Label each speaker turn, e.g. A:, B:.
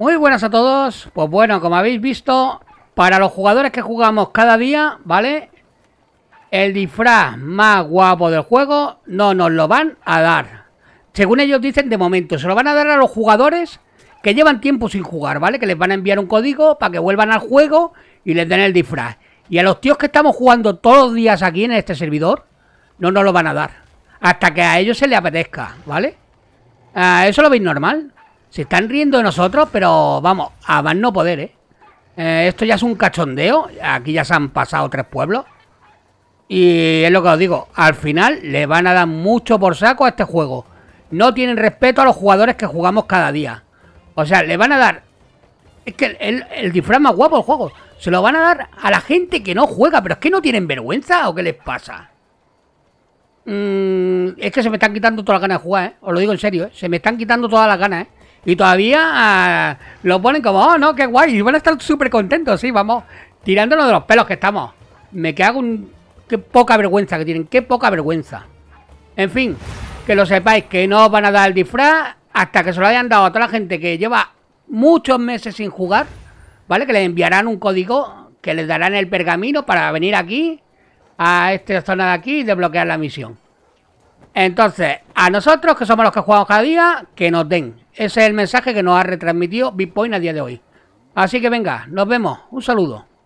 A: Muy buenas a todos. Pues bueno, como habéis visto, para los jugadores que jugamos cada día, ¿vale? El disfraz más guapo del juego no nos lo van a dar. Según ellos dicen, de momento, se lo van a dar a los jugadores que llevan tiempo sin jugar, ¿vale? Que les van a enviar un código para que vuelvan al juego y les den el disfraz. Y a los tíos que estamos jugando todos los días aquí en este servidor, no nos lo van a dar. Hasta que a ellos se les apetezca, ¿vale? Ah, ¿Eso lo veis normal? Se están riendo de nosotros, pero vamos, a más no poder, ¿eh? ¿eh? Esto ya es un cachondeo. Aquí ya se han pasado tres pueblos. Y es lo que os digo, al final le van a dar mucho por saco a este juego. No tienen respeto a los jugadores que jugamos cada día. O sea, le van a dar... Es que el, el, disfraz más guapo del juego. Se lo van a dar a la gente que no juega. Pero es que no tienen vergüenza o qué les pasa. Mm, es que se me están quitando todas las ganas de jugar, ¿eh? Os lo digo en serio, ¿eh? Se me están quitando todas las ganas, ¿eh? Y todavía ah, lo ponen como, oh, no, qué guay. Y van a estar súper contentos, sí, vamos, tirándonos de los pelos que estamos. Me cago un... qué poca vergüenza que tienen, qué poca vergüenza. En fin, que lo sepáis, que no os van a dar el disfraz hasta que se lo hayan dado a toda la gente que lleva muchos meses sin jugar, ¿vale? Que les enviarán un código, que les darán el pergamino para venir aquí, a esta zona de aquí y desbloquear la misión. Entonces, a nosotros, que somos los que jugamos cada día, que nos den. Ese es el mensaje que nos ha retransmitido Bitcoin a día de hoy. Así que venga, nos vemos. Un saludo.